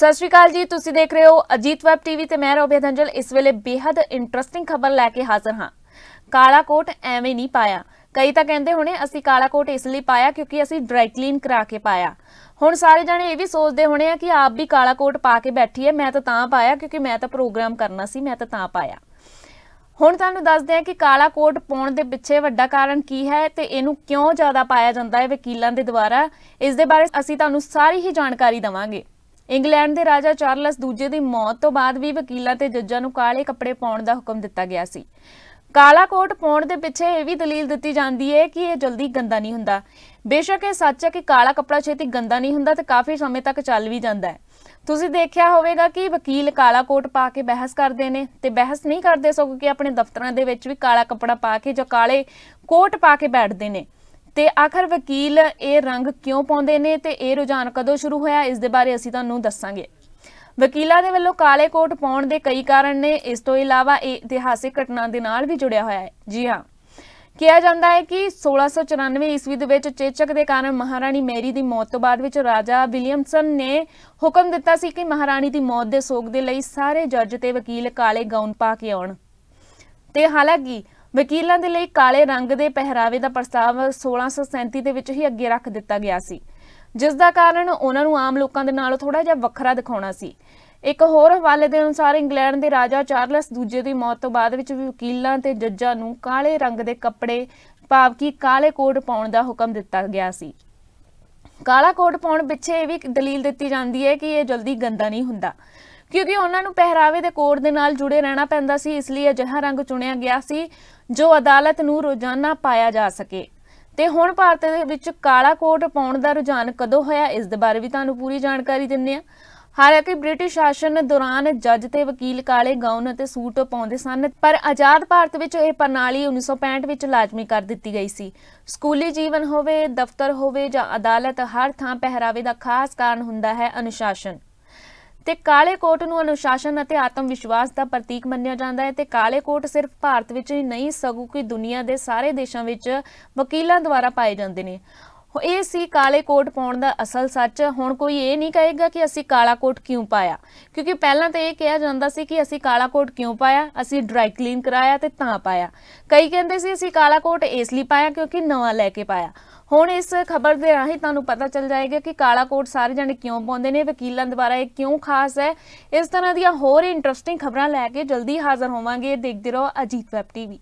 ਸਤਿ ਸ਼੍ਰੀ ਅਕਾਲ ਜੀ ਤੁਸੀਂ ਦੇਖ ਰਹੇ ਹੋ ਅਜੀਤ ਵੈਬ ਟੀਵੀ ਤੇ ਮੈਂ ਰੋਬੀ ਅਧੰਜਲ ਇਸ ਵੇਲੇ ਬੇहद ਇੰਟਰਸਟਿੰਗ ਖਬਰ ਲੈ ਕੇ ਹਾਜ਼ਰ ਹਾਂ ਕਾਲਾ ਕੋਟ ਐਵੇਂ ਨਹੀਂ ਪਾਇਆ ਕਈ ਤਾਂ ਕਹਿੰਦੇ ਹੋਣੇ ਅਸੀਂ ਕਾਲਾ ਕੋਟ ਇਸ ਲਈ ਪਾਇਆ ਕਿਉਂਕਿ ਅਸੀਂ ਡਰਾਈ ਕਲੀਨ ਕਰਾ ਕੇ ਪਾਇਆ ਹੁਣ ਸਾਰੇ ਜਣੇ ਇਹ ਵੀ ਸੋਚਦੇ ਹੋਣੇ ਆ ਕਿ ਆਪ ਵੀ ਕਾਲਾ ਕੋਟ ਪਾ ਕੇ ਬੈਠੀ ਹੈ ਮੈਂ ਤਾਂ ਤਾਂ ਪਾਇਆ ਕਿਉਂਕਿ ਮੈਂ ਤਾਂ ਪ੍ਰੋਗਰਾਮ ਕਰਨਾ ਸੀ ਮੈਂ ਤਾਂ ਤਾਂ ਪਾਇਆ ਹੁਣ ਤੁਹਾਨੂੰ ਦੱਸਦੇ ਆ ਕਿ ਕਾਲਾ ਕੋਟ ਪਾਉਣ ਦੇ ਪਿੱਛੇ ਵੱਡਾ ਕਾਰਨ ਕੀ ਹੈ ਤੇ ਇਹਨੂੰ ਕਿਉਂ ਜ਼ਿਆਦਾ ਪਾਇਆ ਜਾਂਦਾ ਹੈ ਵਕੀਲਾਂ ਦੇ ਦੁਆਰਾ ਇਸ ਦੇ ਬਾਰੇ ਅਸੀਂ ਤੁਹਾਨੂੰ ਸਾਰੀ ਹੀ ਜਾਣਕਾਰੀ ਦਵਾਂਗੇ ਇੰਗਲੈਂਡ ਦੇ ਰਾਜਾ ਚਾਰਲਸ ਦੂਜੇ ਦੀ ਮੌਤ ਤੋਂ ਬਾਅਦ ਵੀ ਵਕੀਲਾਂ ਤੇ ਜੱਜਾਂ ਨੂੰ ਕਾਲੇ ਕੱਪੜੇ ਪਾਉਣ ਦਾ ਹੁਕਮ ਦਿੱਤਾ ਗਿਆ ਸੀ ਕਾਲਾ ਕੋਟ ਪਾਉਣ ਦੇ ਪਿੱਛੇ ਇਹ ਵੀ ਦਲੀਲ ਦਿੱਤੀ ਜਾਂਦੀ ਹੈ ਕਿ ਇਹ ਜਲਦੀ ਗੰਦਾ ਨਹੀਂ ਹੁੰਦਾ ਬੇਸ਼ੱਕ ਇਹ ਸੱਚ ਹੈ ਕਿ ਕਾਲਾ ਕੱਪੜਾ ਛੇਤੀ ਗੰਦਾ ਨਹੀਂ ਹੁੰਦਾ ਤੇ ਕਾਫੀ ਸਮੇਂ ਤੱਕ ਚੱਲ ਵੀ ਜਾਂਦਾ ਹੈ ਤੁਸੀਂ ਦੇਖਿਆ ਹੋਵੇਗਾ ਕਿ ਵਕੀਲ ਕਾਲਾ ਕੋਟ ਪਾ ਕੇ ਬਹਿਸ ਕਰਦੇ ਨੇ ਤੇ ਬਹਿਸ ਨਹੀਂ ਕਰਦੇ ਸੋ ਕਿ ਆਪਣੇ ਦਫ਼ਤਰਾਂ ਦੇ ਵਿੱਚ ਵੀ ਕਾਲਾ ਕੱਪੜਾ ਪਾ ਕੇ ਜਾਂ ਕਾਲੇ ਕੋਟ ਪਾ ਕੇ ਬੈਠਦੇ ਨੇ ਤੇ ਆਖਰ ਵਕੀਲ ਇਹ ਰੰਗ ਕਿਉਂ ਪਾਉਂਦੇ ਨੇ ਤੇ ਇਹ ਰੁਝਾਨ ਕਦੋਂ ਸ਼ੁਰੂ ਹੋਇਆ ਇਸ ਦੇ ਬਾਰੇ ਅਸੀਂ ਤੁਹਾਨੂੰ ਦੱਸਾਂਗੇ ਵਕੀਲਾਂ ਦੇ ਵੱਲੋਂ ਕਾਲੇ ਕੋਟ ਪਾਉਣ ਦੇ ਕਈ ਕਾਰਨ ਨੇ ਇਸ ਤੋਂ ਇਲਾਵਾ ਇਹ ਇਤਿਹਾਸਿਕ ਘਟਨਾ ਦੇ ਨਾਲ ਵੀ ਜੁੜਿਆ ਹੋਇਆ ਹੈ ਜੀ ਹਾਂ ਕਿਹਾ ਜਾਂਦਾ ਹੈ ਕਿ 1694 ਈਸਵੀ ਦੇ ਵਿੱਚ ਚੇਚਕ ਦੇ ਕਾਰਨ ਮਹਾਰਾਣੀ ਮੈਰੀ ਦੀ ਮੌਤ ਤੋਂ ਬਾਅਦ ਵਿੱਚ ਰਾਜਾ ਵਿਲੀਅਮਸਨ ਨੇ ਹੁਕਮ ਦਿੱਤਾ ਸੀ ਕਿ ਮਹਾਰਾਣੀ ਦੀ ਮੌਤ ਦੇ ਸੋਗ ਦੇ ਲਈ ਸਾਰੇ ਜੱਜ ਤੇ ਵਕੀਲ ਕਾਲੇ ਗਾਊਨ ਪਾ ਕੇ ਆਉਣ ਤੇ ਹਾਲਾਂਕਿ ਵਕੀਲਾਂ ਦੇ ਲਈ ਕਾਲੇ ਰੰਗ ਦੇ ਪਹਿਰਾਵੇ ਦਾ ਪ੍ਰਸਤਾਵ 1637 ਦੇ ਵਿੱਚ ਹੀ ਅੱਗੇ ਰੱਖ ਦਿੱਤਾ ਗਿਆ ਸੀ ਜਿਸ ਦਾ ਕਾਰਨ ਉਹਨਾਂ ਨੂੰ ਆਮ ਲੋਕਾਂ ਦੇ ਨਾਲੋਂ ਥੋੜਾ ਜਿਹਾ ਵੱਖਰਾ ਦਿਖਾਉਣਾ ਸੀ ਇੱਕ ਹੋਰ ਹਵਾਲੇ ਦੇ ਅਨੁਸਾਰ ਇੰਗਲੈਂਡ ਦੇ ਰਾਜਾ ਚਾਰਲਸ ਦੂਜੇ ਦੀ ਮੌਤ ਤੋਂ ਬਾਅਦ ਵਿੱਚ ਵੀ ਵਕੀਲਾਂ ਤੇ ਜੱਜਾਂ ਨੂੰ ਕਾਲੇ ਰੰਗ ਦੇ ਕੱਪੜੇ ਭਾਵ ਕਿ ਕਾਲੇ ਕੋਟ ਪਾਉਣ ਦਾ ਹੁਕਮ ਦਿੱਤਾ ਗਿਆ ਸੀ ਕਾਲਾ ਕੋਟ ਪਾਉਣ ਪਿੱਛੇ ਇਹ ਵੀ ਦਲੀਲ ਦਿੱਤੀ ਜਾਂਦੀ ਹੈ ਕਿ ਇਹ ਜਲਦੀ ਗੰਦਾ ਨਹੀਂ ਹੁੰਦਾ ਕਿਉਂਕਿ ਉਹਨਾਂ ਨੂੰ ਪਹਿਰਾਵੇ ਦੇ ਕੋਡ ਦੇ ਨਾਲ ਜੁੜੇ ਰਹਿਣਾ ਪੈਂਦਾ ਸੀ ਇਸ ਲਈ ਅਜਿਹਾ ਰੰਗ ਚੁਣਿਆ ਗਿਆ ਸੀ ਜੋ ਅਦਾਲਤ ਨੂੰ ਰੋਜ਼ਾਨਾ ਪਾਇਆ ਜਾ ਸਕੇ ਤੇ ਹੁਣ ਭਾਰਤ ਦੇ ਵਿੱਚ ਕਾਲਾ ਕੋਟ ਪਾਉਣ ਦਾ ਰੁਝਾਨ ਕਦੋਂ ਹੋਇਆ ਇਸ ਦੇ ਬਾਰੇ ਵੀ ਤੁਹਾਨੂੰ ਪੂਰੀ ਜਾਣਕਾਰੀ ਦਿੰਨੇ ਆ ਹਾਲਾਂਕਿ ਬ੍ਰਿਟਿਸ਼ ਸ਼ਾਸਨ ਦੌਰਾਨ ਜੱਜ ਤੇ ਵਕੀਲ ਕਾਲੇ ਗਾਊਨ ਅਤੇ ਸੂਟ ਪਾਉਂਦੇ ਸਨ ਪਰ ਆਜ਼ਾਦ ਭਾਰਤ ਵਿੱਚ ਇਹ ਪ੍ਰਣਾਲੀ 1965 ਵਿੱਚ ਲਾਜ਼ਮੀ ਕਰ ਦਿੱਤੀ ਗਈ ਸੀ ਸਕੂਲੀ ਜੀਵਨ ਹੋਵੇ ਦਫ਼ਤਰ ਹੋਵੇ ਜਾਂ ਅਦਾਲਤ ਹਰ ਥਾਂ ਪਹਿਰਾਵੇ ਦਾ ਖਾਸ ਕਾਰਨ ਹੁੰਦਾ ਹੈ ਅਨੁਸ਼ਾਸਨ ਤੇ ਕਾਲੇ ਕੋਟ ਨੂੰ ਅਨੁਸ਼ਾਸਨ ਅਤੇ ਆਤਮ ਵਿਸ਼ਵਾਸ ਦਾ ਪ੍ਰਤੀਕ ਮੰਨਿਆ ਜਾਂਦਾ ਹੈ ਤੇ ਕਾਲੇ ਕੋਟ ਸਿਰਫ ਭਾਰਤ ਵਿੱਚ ਹੀ ਨਹੀਂ ਸਗੋਂ ਕਿ ਦੁਨੀਆ ਦੇ ਸਾਰੇ ਦੇਸ਼ਾਂ ਵਿੱਚ ਵਕੀਲਾਂ ਦੁਆਰਾ ਪਾਏ ਜਾਂਦੇ ਨੇ ਇਹ ਸੀ ਕਾਲੇ ਕੋਟ ਪਾਉਣ ਦਾ ਅਸਲ ਸੱਚ ਹੁਣ ਕੋਈ ਇਹ ਨਹੀਂ ਕਹੇਗਾ ਕਿ ਅਸੀਂ ਕਾਲਾ ਕੋਟ ਕਿਉਂ ਪਾਇਆ ਕਿਉਂਕਿ ਪਹਿਲਾਂ ਤਾਂ ਇਹ ਕਿਹਾ ਜਾਂਦਾ ਸੀ ਕਿ ਅਸੀਂ ਕਾਲਾ ਕੋਟ ਕਿਉਂ ਪਾਇਆ ਅਸੀਂ ਡਰਾਈ ਕਲੀਨ ਕਰਾਇਆ ਤੇ ਤਾਂ ਪਾਇਆ ਕਈ ਕਹਿੰਦੇ ਸੀ ਅਸੀਂ ਕਾਲਾ ਕੋਟ ਇਸ ਲਈ ਪਾਇਆ ਕਿਉਂਕਿ ਨਵਾਂ ਲੈ ਕੇ ਪਾਇਆ ਹੁਣ ਇਸ ਖਬਰ ਦੇ ਰਾਹੀਂ ਤੁਹਾਨੂੰ ਪਤਾ ਚੱਲ ਜਾਏਗਾ ਕਿ ਕਾਲਾ ਕੋਟ ਸਾਰੇ ਜਣੇ ਕਿਉਂ ਪਾਉਂਦੇ ਨੇ ਵਕੀਲਾਂ ਦੁਆਰਾ ਇਹ ਕਿਉਂ ਖਾਸ ਹੈ ਇਸ ਤਰ੍ਹਾਂ ਦੀਆਂ ਹੋਰ ਇੰਟਰਸਟਿੰਗ ਖਬਰਾਂ ਲੈ ਕੇ ਜਲਦੀ ਹਾਜ਼ਰ ਹੋਵਾਂਗੇ ਦੇਖਦੇ ਰਹੋ ਅਜੀਤ ਵੈਬ ਟੀਵੀ